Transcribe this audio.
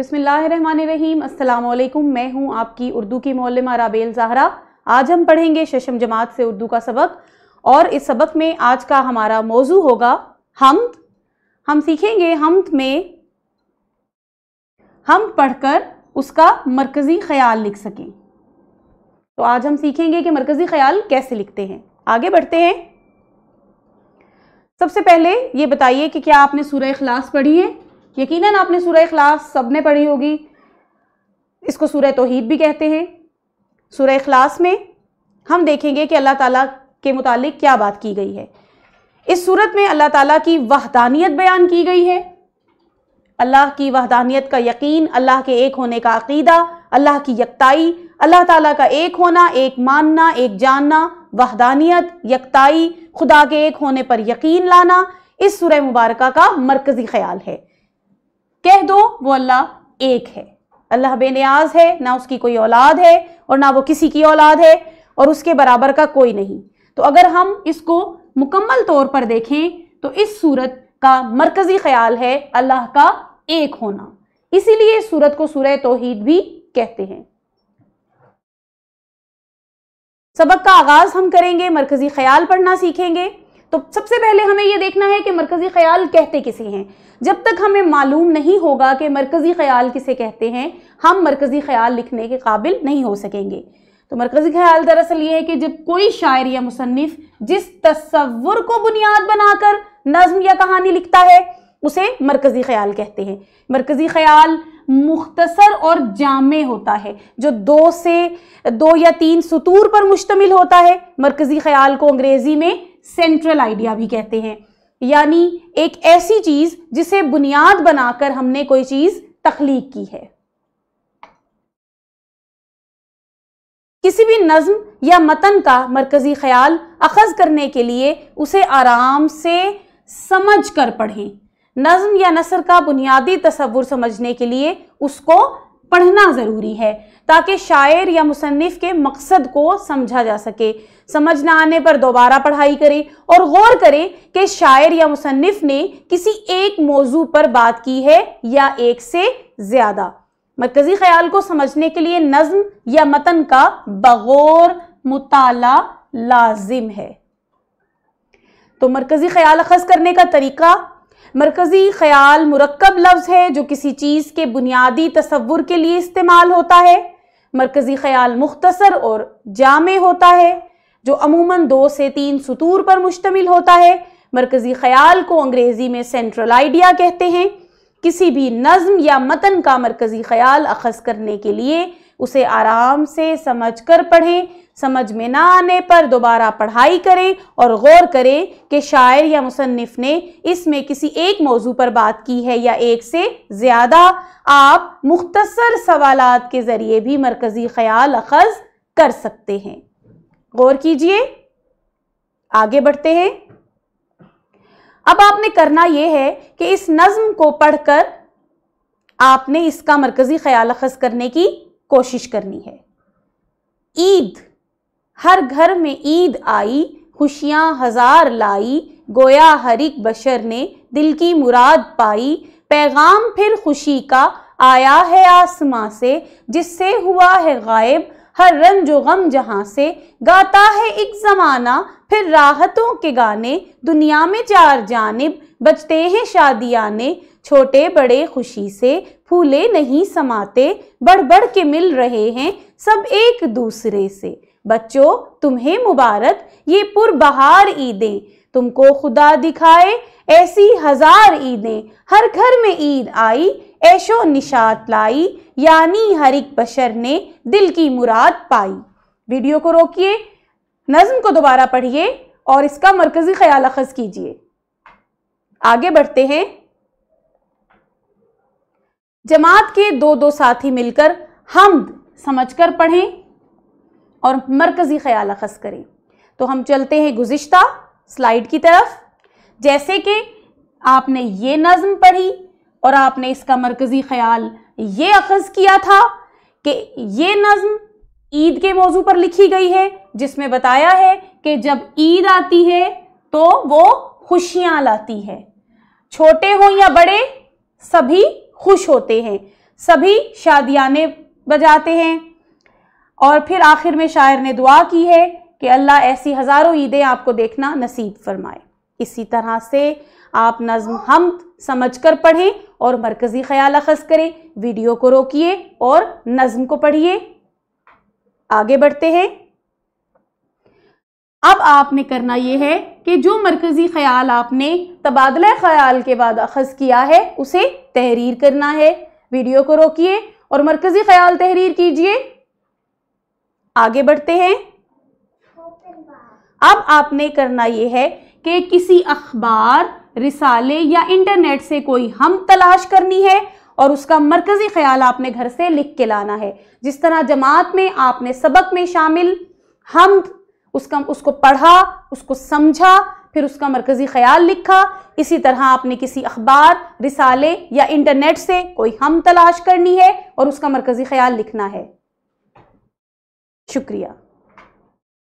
बिसमीम असलकुम मैं हूं आपकी उर्दू की मौलमा राबेल ज़ाहरा आज हम पढ़ेंगे शशम जमात से उर्दू का सबक और इस सबक में आज का हमारा मौजू होगा हमद हम सीखेंगे हमद में हम पढ़कर उसका मरकज़ी ख्याल लिख सकें तो आज हम सीखेंगे कि मरकज़ी ख्याल कैसे लिखते हैं आगे बढ़ते हैं सबसे पहले ये बताइए कि क्या आपने सूर्य अखलास पढ़ी है यकीनन आपने सूर अखलास सब ने पढ़ी होगी इसको सूर तोहीद भी कहते हैं सूर अखलास में हम देखेंगे कि अल्लाह ताला के मुतालिक क्या बात की गई है इस सूरत में अल्लाह ताला की वहदानियत बयान की गई है अल्लाह की वहदानियत का यकीन अल्लाह के एक होने का अकीदा अल्लाह की यकताई अल्लाह ताला का एक होना एक मानना एक जानना वहदानियत यकताई खुदा के एक होने पर यकीन लाना इस सुरह मुबारक का मरकज़ी ख्याल है कह दो वो अल्लाह एक है अल्लाह बेनियाज है ना उसकी कोई औलाद है और ना वो किसी की औलाद है और उसके बराबर का कोई नहीं तो अगर हम इसको मुकम्मल तौर पर देखें तो इस सूरत का मरकज़ी ख्याल है अल्लाह का एक होना इसीलिए इस सूरत को सूरह तोहीद भी कहते हैं सबक का आगाज़ हम करेंगे मरकज़ी ख्याल पढ़ना सीखेंगे तो सबसे पहले हमें यह देखना है कि मरकज़ी ख्याल कहते किसे हैं जब तक हमें मालूम नहीं होगा कि मरकज़ी ख्याल किसे कहते हैं हम मरकज़ी ख्याल लिखने के काबिल नहीं हो सकेंगे तो मरकज़ी ख्याल दरअसल ये है कि जब कोई शायर या मुसनफ़ जिस तस्वुर को बुनियाद बनाकर नज्म या कहानी लिखता है उसे मरकज़ी ख्याल कहते हैं मरकज़ी ख्याल मुख्तसर और जामे होता है जो दो से दो या तीन सतूर पर मुश्तमिल होता है मरकज़ी ख्याल को अंग्रेज़ी में सेंट्रल आइडिया भी कहते हैं यानी एक ऐसी चीज जिसे बुनियाद बनाकर हमने कोई चीज तख्लीक की है किसी भी नज्म या मतन का मरकजी ख्याल अखज करने के लिए उसे आराम से समझ कर पढ़ें नज्म या नसर का बुनियादी तस्वुर समझने के लिए उसको पढ़ना ज़रूरी है ताकि शायर या मुसनफ़ के मकसद को समझा जा सके समझ ना आने पर दोबारा पढ़ाई करें और गौर करें कि शायर या मुसनफ़ ने किसी एक मौजू पर बात की है या एक से ज़्यादा मरकज़ी ख्याल को समझने के लिए नज़म या मतन का बगौर मुताला लाजिम है तो मरकज़ी ख्याल अखज़ करने का तरीका मरकज़ी ख्याल मुरकब लफ्ज़ है जो किसी चीज़ के बुनियादी तस्वुर के लिए इस्तेमाल होता है मरकज़ी ख्याल मुख्तसर और जाम होता है जो अमूमन दो से तीन सतूर पर मुश्तमिल होता है मरकज़ी ख्याल को अंग्रेज़ी में सेंट्रल आइडिया कहते हैं किसी भी नज़म या मतन का मरकज़ी ख्याल अखज़ करने के लिए उसे आराम से समझकर पढ़ें समझ में ना आने पर दोबारा पढ़ाई करें और गौर करें कि शायर या मुसनफ़ ने इसमें किसी एक मौजू पर बात की है या एक से ज़्यादा आप मुख्तसर सवाल के ज़रिए भी मरकज़ी ख्याल अखज़ कर सकते हैं गौर कीजिए आगे बढ़ते हैं अब आपने करना यह है कि इस नज़म को पढ़कर आपने इसका मरकज़ी ख्याल अखज़ करने की कोशिश करनी है ईद हर घर में ईद आई खुशियाँ हजार लाई गोया हर एक बशर ने दिल की मुराद पाई पैगाम फिर खुशी का आया है आसमां से जिससे हुआ है गायब हर रंज गम जहाँ से गाता है एक ज़माना फिर राहतों के गाने दुनिया में चार जानब बजते हैं शादियाने छोटे बड़े खुशी से फूले नहीं समाते बढ़ बढ़ के मिल रहे हैं सब एक दूसरे से बच्चों तुम्हें मुबारक ये पुरबहार ईदें तुमको खुदा दिखाए ऐसी हजार ईदें हर घर में ईद आई ऐशो निशात लाई यानी हर एक बशर ने दिल की मुराद पाई वीडियो को रोकिए नज्म को दोबारा पढ़िए और इसका मरकज़ी ख्याल अखज़ कीजिए आगे बढ़ते हैं जमात के दो दो साथी मिलकर हमद समझकर पढ़ें और मरकजी ख्याल अखस करें तो हम चलते हैं गुज्त स्लाइड की तरफ जैसे कि आपने ये नज़म पढ़ी और आपने इसका मरकज़ी ख्याल ये अखज़ किया था कि ये नज़म ईद के मौजू पर लिखी गई है जिसमें बताया है कि जब ईद आती है तो वो खुशियाँ लाती है छोटे हों या बड़े सभी खुश होते हैं सभी शादियाने बजाते हैं और फिर आखिर में शायर ने दुआ की है कि अल्लाह ऐसी हज़ारों ईदें आपको देखना नसीब फरमाए इसी तरह से आप नज़म हम समझ कर पढ़ें और मरकज़ी ख्याल अखज़ करें वीडियो को रोकिए और नज़म को पढ़िए आगे बढ़ते हैं अब आपने करना यह है कि जो मरकज़ी ख्याल आपने तबादला ख्याल के बाद अखज़ किया है उसे तहरीर करना है वीडियो को रोकिए और मरकज़ी ख्याल तहरीर कीजिए आगे बढ़ते हैं अब आपने करना यह है कि किसी अखबार रिसाले या इंटरनेट से कोई हम तलाश करनी है और उसका मरकज़ी ख्याल आपने घर से लिख के लाना है जिस तरह जमात में आपने सबक में शामिल हम उसका उसको पढ़ा उसको समझा फिर उसका मरकज़ी ख्याल लिखा इसी तरह आपने किसी अखबार रिसाले या इंटरनेट से कोई हम तलाश करनी है और उसका मरकज़ी ख्याल लिखना है शुक्रिया